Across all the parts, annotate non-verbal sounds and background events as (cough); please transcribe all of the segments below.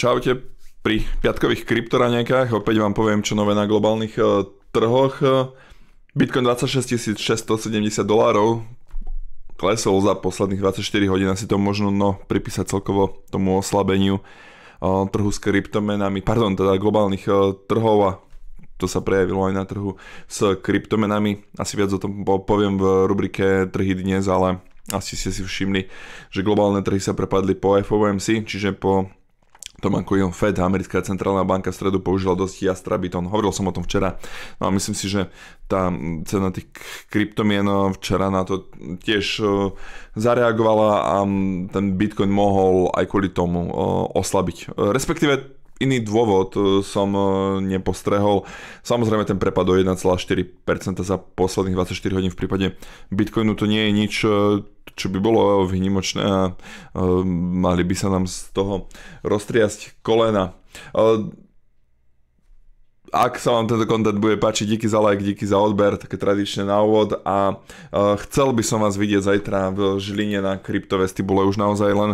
Čaute pri piatkových kryptoraňajkách. Opäť vám poviem, čo nové na globálnych e, trhoch. E, Bitcoin 26 670 dolárov klesol za posledných 24 hodín. Asi to možno no, pripísať celkovo tomu oslabeniu e, trhu s kryptomenami, pardon, teda globálnych trhov a to sa prejavilo aj na trhu s kryptomenami. Asi viac o tom poviem v rubrike Trhy dnes, ale asi ste si všimli, že globálne trhy sa prepadli po FOMC, čiže po tom, ako je Fed, americká centrálna banka v stredu použila dosť jastrabitón. Hovoril som o tom včera. No a myslím si, že tá cena tých kryptomien no, včera na to tiež e, zareagovala a ten Bitcoin mohol aj kvôli tomu e, oslabiť. E, respektíve iný dôvod e, som e, nepostrehol. Samozrejme ten prepad o 1,4% za posledných 24 hodín v prípade Bitcoinu to nie je nič, e, čo by bolo vynimočné a mali by sa nám z toho roztriasť kolena ak sa vám tento kontent bude páčiť, díky za like, díky za odber, také tradičné na úvod a uh, chcel by som vás vidieť zajtra v Žiline na kryptovestibule už naozaj len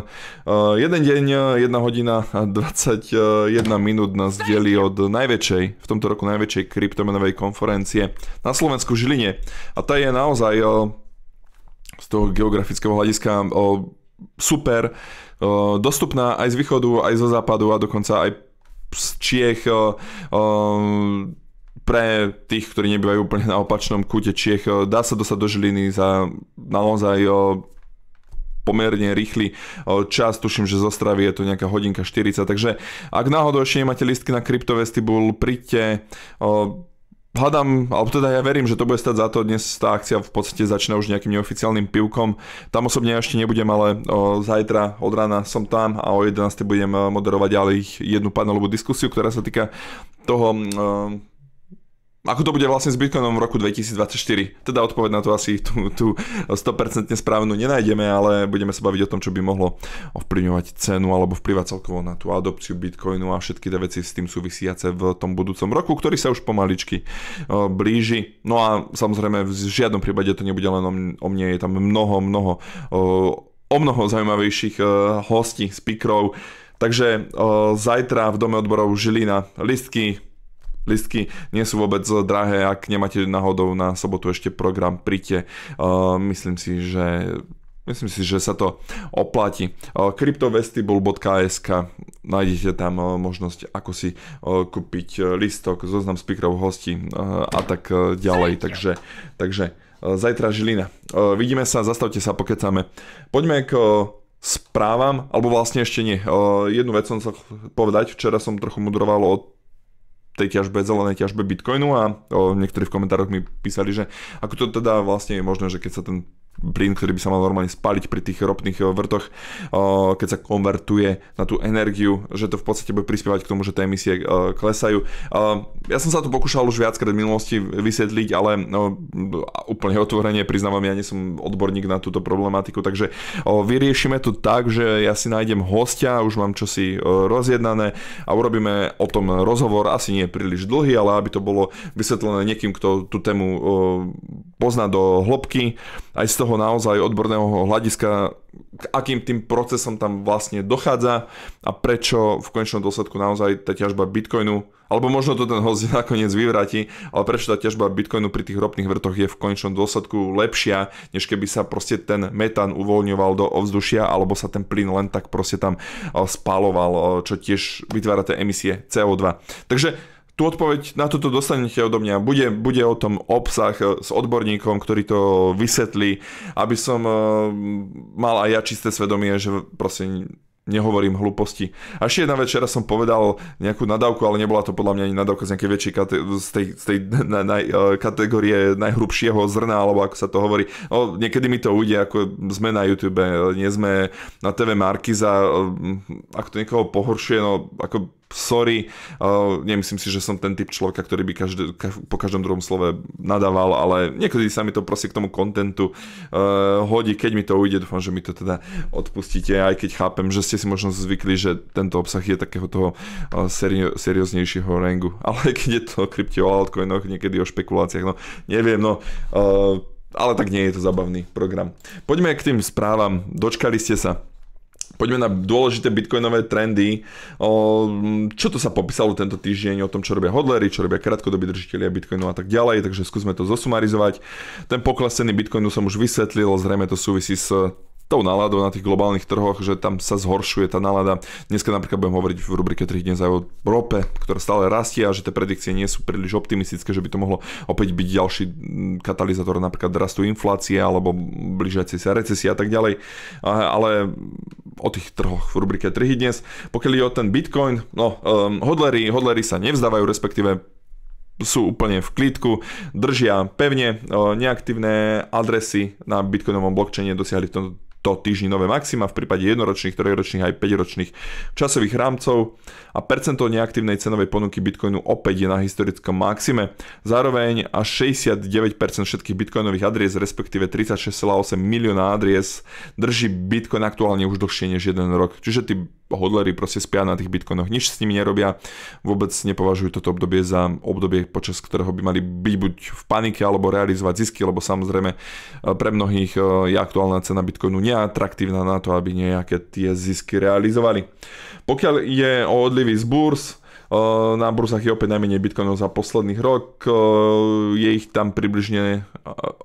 uh, jeden deň, jedna hodina a 21 minút nás delí od najväčšej, v tomto roku najväčšej kryptomenovej konferencie na Slovensku v Žiline a tá je naozaj uh, z toho geografického hľadiska uh, super, uh, dostupná aj z východu, aj zo západu a dokonca aj z Čiech pre tých, ktorí nebývajú úplne na opačnom kúte Čiech, dá sa dostať do Žiliny za naozaj pomerne rýchly čas, tuším, že z Ostravy je to nejaká hodinka 40, takže ak náhodou ešte nemáte listky na kryptovestibul, príďte, Hľadám, alebo teda ja verím, že to bude stať za to. Dnes tá akcia v podstate začína už nejakým neoficiálnym pivkom. Tam osobne ešte nebudem, ale o, zajtra od rána som tam a o 11. budem eh, moderovať ďalej jednu panelovú diskusiu, ktorá sa týka toho... O, mm, eh, ako to bude vlastne s Bitcoinom v roku 2024? Teda odpoveď na to asi tú tú 100% správnu nenájdeme, ale budeme sa baviť o tom, čo by mohlo ovplyvňovať cenu alebo vplyvať celkovo na tú adopciu Bitcoinu a všetky tie veci s tým súvisiace v tom budúcom roku, ktorý sa už pomaličky blíži. No a samozrejme v žiadnom prípade to nebude len o mne, je tam mnoho, mnoho o mnoho zaujímavejších hostí, speakerov. Takže zajtra v Dome odborov Žilina listky Listky nie sú vôbec drahé, ak nemáte náhodou na sobotu ešte program, príďte. Uh, myslím si, že Myslím si, že sa to oplatí. Uh, CryptoVestibul.sk nájdete tam uh, možnosť, ako si uh, kúpiť listok, zoznam speakerov, hostí a tak ďalej. Takže, takže zajtra Žilina. Vidíme sa, zastavte sa, pokecáme. Poďme k správam, alebo vlastne ešte nie. Jednu vec som sa povedať, včera som trochu mudroval o tej ťažbe, zelenej ťažbe Bitcoinu a o, niektorí v komentároch mi písali, že ako to teda vlastne je možné, že keď sa ten plyn, ktorý by sa mal normálne spaliť pri tých ropných eh, vrtoch, eh, keď sa konvertuje na tú energiu, že to v podstate bude prispievať k tomu, že tie emisie eh, klesajú. Ja som sa to pokúšal už viackrát v minulosti vysvetliť, ale úplne otvorene priznávam, ja nie som odborník na túto problematiku, takže vyriešime to tak, že ja si nájdem hostia, už mám čosi rozjednané a urobíme o tom rozhovor, asi nie príliš dlhý, ale aby to bolo vysvetlené niekým, kto tú tému pozná do hĺbky, aj z toho toho naozaj odborného hľadiska, k akým tým procesom tam vlastne dochádza a prečo v konečnom dôsledku naozaj tá ťažba bitcoinu, alebo možno to ten host (laughs) nakoniec vyvráti, ale prečo tá ťažba bitcoinu pri tých ropných vrtoch je v konečnom dôsledku lepšia, než keby sa proste ten metán uvoľňoval do ovzdušia, alebo sa ten plyn len tak proste tam eh, spáloval, eh, čo tiež vytvára tie emisie CO2. Takže tú odpoveď na toto dostanete odo mňa. Bude, bude o tom obsah e, s odborníkom, ktorý to vysvetlí, aby som e, mal aj ja čisté svedomie, že proste nehovorím hlúposti. A ešte jedna večera som povedal nejakú nadávku, ale nebola to podľa mňa ani nadávka z nejakej väčšej kate- z tej, z tej (laughs) na, na, e, kategórie najhrubšieho zrna, alebo ako sa to hovorí. No, niekedy mi to ujde, ako sme na YouTube, nie sme na TV Markiza, ak to niekoho pohoršuje, no ako sorry, uh, nemyslím si, že som ten typ človeka, ktorý by každý, ka, po každom druhom slove nadával, ale niekedy sa mi to proste k tomu kontentu uh, hodí, keď mi to ujde, dúfam, že mi to teda odpustíte, aj keď chápem, že ste si možno zvykli, že tento obsah je takého toho uh, seri- serióznejšieho rangu, (laughs) ale keď je to krypte o altcoinoch, niekedy o špekuláciách, no neviem, no uh, ale tak nie je to zabavný program. Poďme k tým správam, dočkali ste sa. Poďme na dôležité bitcoinové trendy. čo to sa popísalo tento týždeň o tom, čo robia hodlery, čo robia krátkodobí držiteľia bitcoinu a tak ďalej, takže skúsme to zosumarizovať. Ten pokles ceny bitcoinu som už vysvetlil, zrejme to súvisí s tou náladou na tých globálnych trhoch, že tam sa zhoršuje tá nálada. Dneska napríklad budem hovoriť v rubrike 3 dnes aj o rope, ktorá stále rastie a že tie predikcie nie sú príliš optimistické, že by to mohlo opäť byť ďalší katalizátor napríklad rastu inflácie alebo blížiacej sa recesie a tak ďalej. Ale o tých trhoch v rubrike 3 dnes. Pokiaľ je o ten Bitcoin, no, um, hodlery, hodlery sa nevzdávajú, respektíve sú úplne v klidku, držia pevne neaktívne adresy na bitcoinovom blockchaine, dosiahli v tomto 100 týždňové maxima v prípade jednoročných, trojročných aj 5-ročných časových rámcov a percento neaktívnej cenovej ponuky Bitcoinu opäť je na historickom maxime. Zároveň až 69% všetkých bitcoinových adries, respektíve 36,8 milióna adries drží Bitcoin aktuálne už dlhšie než jeden rok. Čiže tí hodlery proste spia na tých bitcoinoch, nič s nimi nerobia, vôbec nepovažujú toto obdobie za obdobie, počas ktorého by mali byť buď v panike alebo realizovať zisky, lebo samozrejme eh, pre mnohých eh, je aktuálna cena bitcoinu neatraktívna na to, aby nejaké tie zisky realizovali. Pokiaľ je o odlivy z burs, na burzách je opäť najmenej bitcoinov za posledných rok, je ich tam približne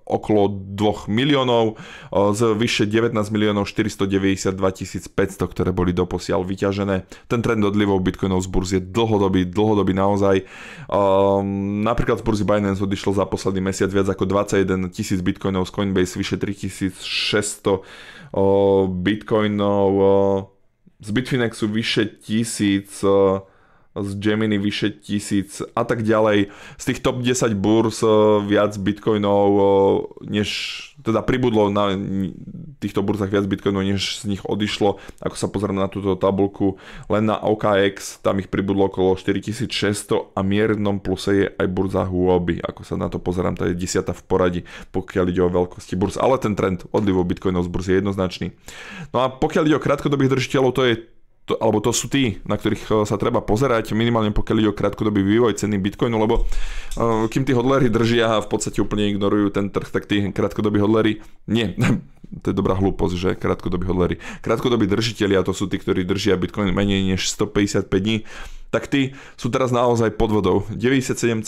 okolo 2 miliónov, z vyše 19 miliónov 492 500, ktoré boli doposiaľ vyťažené. Ten trend odlivov bitcoinov z burz je dlhodobý, dlhodobý naozaj. Napríklad z burzy Binance odišlo za posledný mesiac viac ako 21 tisíc bitcoinov, z Coinbase vyše 3600 bitcoinov, z Bitfinexu vyše 1000 z Gemini vyše tisíc a tak ďalej. Z tých top 10 burs e, viac bitcoinov, e, než teda pribudlo na týchto burzach viac bitcoinov, než z nich odišlo. Ako sa pozrieme na túto tabulku, len na OKX, tam ich pribudlo okolo 4600 a miernom pluse je aj burza Huobi. Ako sa na to pozerám, to je 10 v poradí, pokiaľ ide o veľkosti burz. Ale ten trend odlivu bitcoinov z burz je jednoznačný. No a pokiaľ ide o krátkodobých držiteľov, to je to, alebo to sú tí, na ktorých eh, sa treba pozerať, minimálne pokiaľ ide o krátkodobý vývoj ceny bitcoinu, lebo uh, kým tí hodlery držia a v podstate úplne ignorujú ten trh, tak tí krátkodobí hodlery nie. (laughs) to je dobrá hlúposť, že krátkodobí hodlery. Krátkodobí držiteľi, a to sú tí, ktorí držia bitcoin menej než 155 dní, tak tí sú teraz naozaj pod vodou. 97,5%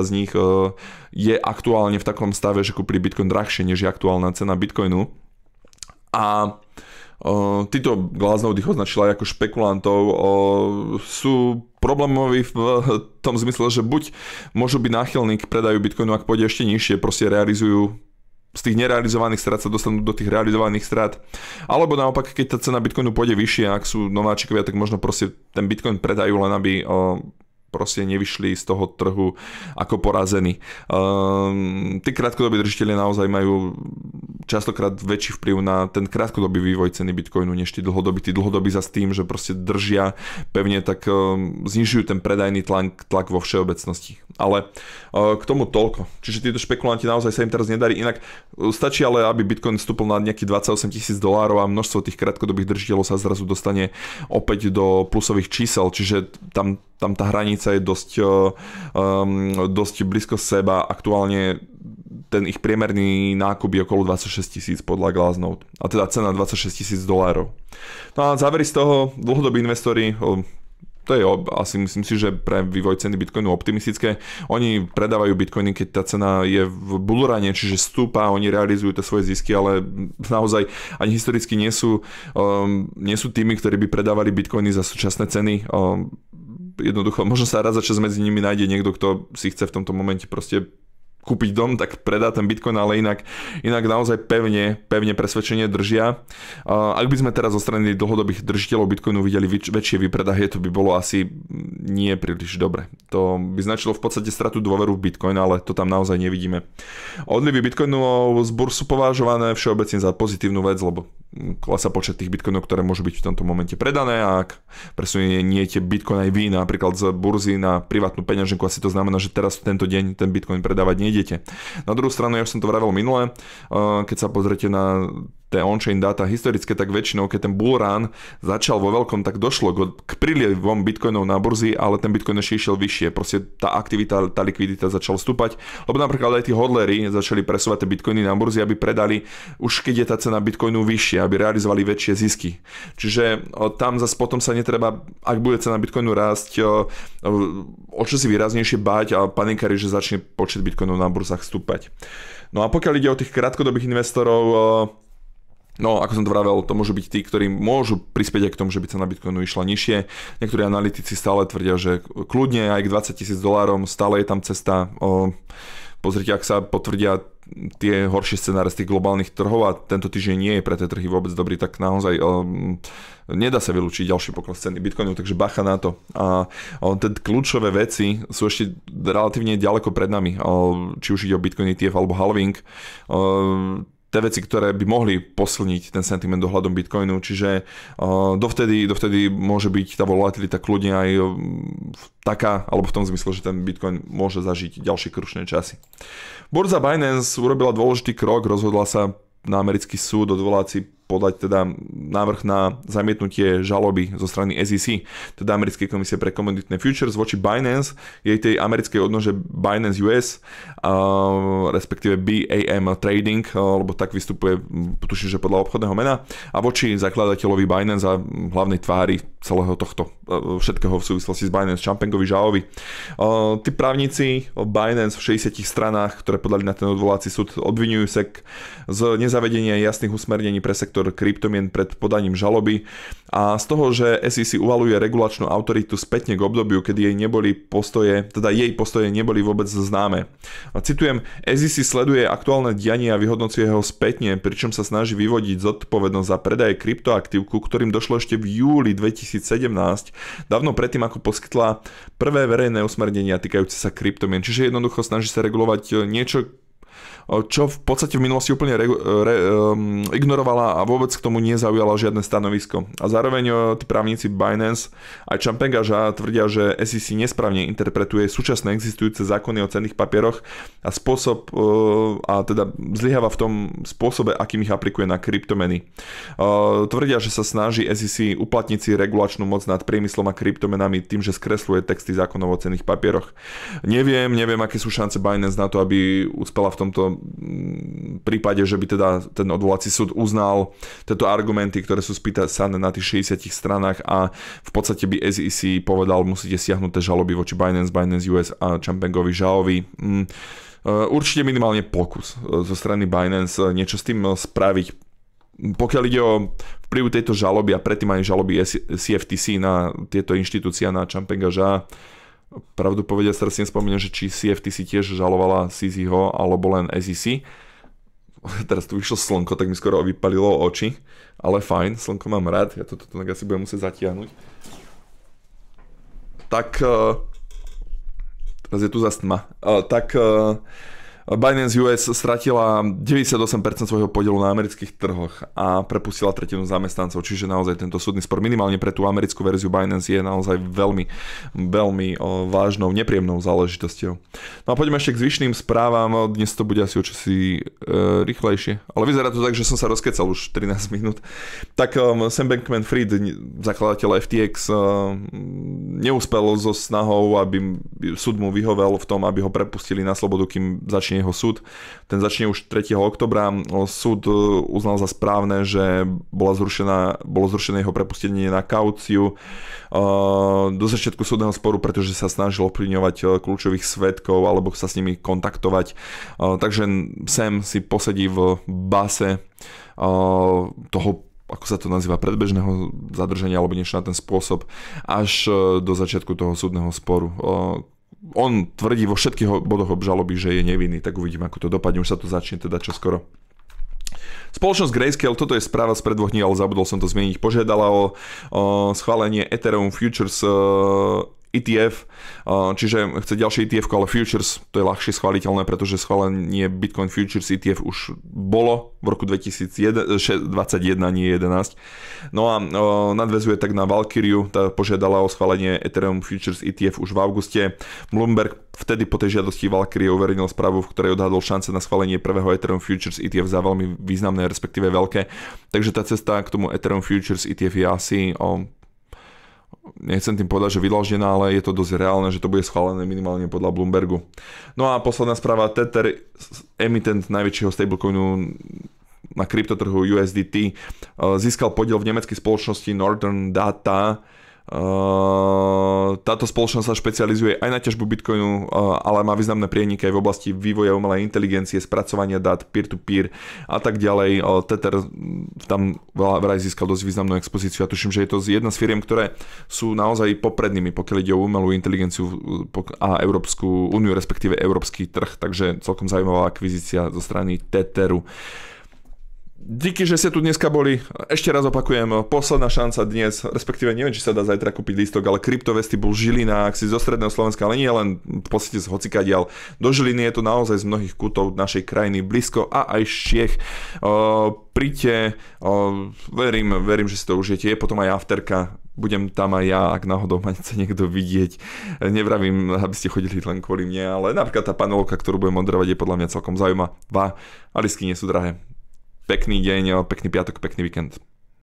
z nich uh, je aktuálne v takom stave, že kúpili bitcoin drahšie, než je aktuálna cena bitcoinu. A uh, títo Glasnow ho značila ako špekulantov. Sú problémoví v tom zmysle, že buď môžu byť náchylní k predaju Bitcoinu, ak pôjde ešte nižšie, proste realizujú z tých nerealizovaných strát sa dostanú do tých realizovaných strát. Alebo naopak, keď tá cena Bitcoinu pôjde vyššie, ak sú nováčikovia, tak možno proste ten Bitcoin predajú len, aby o, proste nevyšli z toho trhu ako porazení. Um, tí krátkodobí držiteľe naozaj majú častokrát väčší vplyv na ten krátkodobý vývoj ceny Bitcoinu než tí dlhodobí. Tí dlhodobí za tým, že proste držia pevne, tak eh, znižujú ten predajný tlak, tlak vo všeobecnosti. Ale eh, k tomu toľko. Čiže títo špekulanti naozaj sa im teraz nedarí. Inak eh, stačí ale, aby Bitcoin vstúpil na nejakých 28 tisíc dolárov a množstvo tých krátkodobých držiteľov sa zrazu dostane opäť do plusových čísel. Čiže tam, tam tá hranica je dosť, um, dosť blízko seba. Aktuálne ten ich priemerný nákup je okolo 26 tisíc podľa Glassnode. A teda cena 26 tisíc dolárov. No a závery z toho, dlhodobí investori, to je asi myslím si, že pre vývoj ceny Bitcoinu optimistické. Oni predávajú Bitcoiny, keď tá cena je v bulurane, čiže stúpa, oni realizujú tie svoje zisky, ale naozaj ani historicky nie sú, um, nie sú tými, ktorí by predávali Bitcoiny za súčasné ceny. Um, jednoducho, možno sa raz za čas medzi nimi nájde niekto, kto si chce v tomto momente proste kúpiť dom, tak predá ten bitcoin, ale inak, inak naozaj pevne, pevne presvedčenie držia. Ak by sme teraz zo strany dlhodobých držiteľov bitcoinu videli väč- väčšie vypredahy, to by bolo asi nie príliš dobre. To by značilo v podstate stratu dôveru v bitcoin, ale to tam naozaj nevidíme. Odlivy bitcoinov z bursu sú považované všeobecne za pozitívnu vec, lebo klasa počet tých bitcoinov, ktoré môžu byť v tomto momente predané a ak presuniete bitcoin aj vy napríklad z burzy na privátnu peňaženku, asi to znamená, že teraz v tento deň ten bitcoin predávať nie idete. Na druhú stranu, ja už som to vravel minule, eh, keď sa pozrete na tie on-chain data historické, tak väčšinou, keď ten run začal vo veľkom, tak došlo k prílivom bitcoinov na burzy, ale ten bitcoin ešte išiel vyššie. Proste tá aktivita, tá likvidita začala stúpať, lebo napríklad aj tí hodlery začali presovať tie bitcoiny na burzy, aby predali už keď je tá cena bitcoinu vyššie, aby realizovali väčšie zisky. Čiže tam zase potom sa netreba, ak bude cena bitcoinu rásť, o čo si výraznejšie báť a panikári, že začne počet bitcoinov na burzách stúpať. No a pokiaľ ide o tých krátkodobých investorov, No, ako som to vravel, to môžu byť tí, ktorí môžu prispieť aj k tomu, že by cena Bitcoinu išla nižšie. Niektorí analytici stále tvrdia, že kľudne aj k 20 tisíc dolárom stále je tam cesta. O, pozrite, ak sa potvrdia tie horšie scenáre z tých globálnych trhov a tento týždeň nie je pre tie trhy vôbec dobrý, tak naozaj um, nedá sa vylúčiť ďalší pokles ceny Bitcoinu, takže bacha na to. A um, tie kľúčové veci sú ešte relatívne ďaleko pred nami, um, či už ide o Bitcoin ETF alebo halving. Um, tie veci, ktoré by mohli posilniť ten sentiment ohľadom Bitcoinu, čiže eh, dovtedy, dovtedy môže byť tá volatilita kľudne aj eh, taká, alebo v tom zmysle, že ten Bitcoin môže zažiť ďalšie krušné časy. Burza Binance urobila dôležitý krok, rozhodla sa na americký súd si podať teda návrh na zamietnutie žaloby zo strany SEC, teda Americkej komisie pre komoditné futures voči Binance, jej tej americkej odnože Binance US, uh, respektíve BAM Trading, uh, lebo tak vystupuje, tuším, že podľa obchodného mena, a voči zakladateľovi Binance a hlavnej tvári celého tohto uh, všetkého v súvislosti s Binance, Champengovi žalovi. Uh, tí právnici Binance v 60 stranách, ktoré podali na ten odvolací súd, obvinujú SEC z nezavedenia jasných usmernení pre sektor sektor kryptomien pred podaním žaloby a z toho, že SEC uvaluje regulačnú autoritu spätne k obdobiu, kedy jej neboli postoje, teda jej postoje neboli vôbec známe. A citujem, SEC sleduje aktuálne dianie a vyhodnocuje ho spätne, pričom sa snaží vyvodiť zodpovednosť za predaje kryptoaktív, ku ktorým došlo ešte v júli 2017, dávno predtým, ako poskytla prvé verejné usmernenia týkajúce sa kryptomien. Čiže jednoducho snaží sa regulovať niečo, čo v podstate v minulosti úplne re, re, um, ignorovala a vôbec k tomu nezaujala žiadne stanovisko. A zároveň uh, tí právnici Binance aj Champengaža tvrdia, že SEC nesprávne interpretuje súčasné existujúce zákony o cenných papieroch a spôsob, uh, a teda zlyháva v tom spôsobe, akým ich aplikuje na kryptomeny. Uh, tvrdia, že sa snaží SEC uplatniť si regulačnú moc nad priemyslom a kryptomenami tým, že skresluje texty zákonov o cenných papieroch. Neviem, neviem, aké sú šance Binance na to, aby uspela v tom tomto mm, prípade, že by teda ten odvolací súd uznal tieto argumenty, ktoré sú spýtané na tých 60 stranách a v podstate by SEC povedal, musíte tie žaloby voči Binance, Binance US a Champengovi Žaovi. Mm, e, určite minimálne pokus e, zo strany Binance e, niečo s tým spraviť, pokiaľ ide o vplyv tejto žaloby a predtým aj žaloby CFTC na tieto inštitúcia, na Čampengaža, pravdu povedia, sa si nespomínam, že či CFT si tiež žalovala Sisiho alebo len SEC. (laughs) Teraz tu vyšlo slnko, tak mi skoro vypalilo oči, ale fajn, slnko mám rád, ja toto to, to, to asi budem musieť zatiahnuť. Tak, uh, teraz je tu zastma. Uh, eh, tak, uh, Binance US stratila 98% svojho podielu na amerických trhoch a prepustila tretinu zamestnancov, čiže naozaj tento súdny spor minimálne pre tú americkú verziu Binance je naozaj veľmi, veľmi vážnou, nepríjemnou záležitosťou. No a poďme ešte k zvyšným správam, dnes to bude asi o čosi e, rýchlejšie, ale vyzerá to tak, že som sa rozkecal už 13 minút. Tak um, Sam Bankman-Fried, zakladateľ FTX, e, um, neúspel so snahou, aby súd mu vyhovel v tom, aby ho prepustili na slobodu, kým začne začne jeho súd. Ten začne už 3. oktobra. Súd e, uznal za správne, že bola zrušená, bolo zrušené jeho prepustenie na kauciu e, do začiatku súdneho sporu, pretože sa snažil ovplyvňovať e, kľúčových svetkov alebo sa s nimi kontaktovať. Takže sem si posedí v base toho ako sa to nazýva, predbežného zadržania alebo niečo na ten spôsob, až do začiatku toho súdneho sporu, on tvrdí vo všetkých bodoch obžaloby, že je nevinný, tak uvidím ako to dopadne. Už sa to začne teda čoskoro. Spoločnosť Grayscale, toto je správa z pred dvoch dní, ale zabudol som to zmeniť, požiadala o, o schválenie Ethereum Futures e, ETF, čiže chce ďalšie ETF, ale futures, to je ľahšie schváliteľné, pretože schválenie Bitcoin futures ETF už bolo v roku 2021, nie 11. No a nadvezuje tak na Valkyriu, tá požiadala o schválenie Ethereum futures ETF už v auguste. Bloomberg vtedy po tej žiadosti Valkyrie uverejnil správu, v ktorej odhadol šance na schválenie prvého Ethereum futures ETF za veľmi významné, respektíve veľké. Takže tá cesta k tomu Ethereum futures ETF je asi o nechcem tým povedať, že vyložená, ale je to dosť reálne, že to bude schválené minimálne podľa Bloombergu. No a posledná správa, Tether, emitent najväčšieho stablecoinu na kryptotrhu USDT, eh, získal podiel v nemeckej spoločnosti Northern Data, Ehm, táto spoločnosť sa špecializuje aj na ťažbu bitcoinu, eh, ale má významné prieniky aj v oblasti vývoja umelej inteligencie, spracovania dát, peer-to-peer a tak ďalej. Eh, Tether mm, tam vraj získal dosť významnú expozíciu a ja tuším, že je to jedna z firiem, ktoré sú naozaj poprednými, pokiaľ ide o umelú inteligenciu eh, a Európsku úniu, respektíve európsky trh, takže celkom zaujímavá akvizícia zo strany Tetheru. Uh, Díky, že ste tu dneska boli. Ešte raz opakujem, posledná šanca dnes, respektíve neviem, či sa dá zajtra kúpiť lístok, ale bol Žilina, ak si zo stredného Slovenska, ale nie len v podstate z hocika dial. Do Žiliny je to naozaj z mnohých kútov našej krajiny blízko a aj z Čiech. príďte, verím, verím, že si to užijete. Je potom aj afterka, budem tam aj ja, ak náhodou ma chce niekto vidieť. Nevravím, aby ste chodili len kvôli mne, ale napríklad tá panelovka, ktorú budem moderovať, je podľa mňa celkom zaujímavá. A lístky nie sú drahé. Pekný deň, pekný piatok, pekný víkend.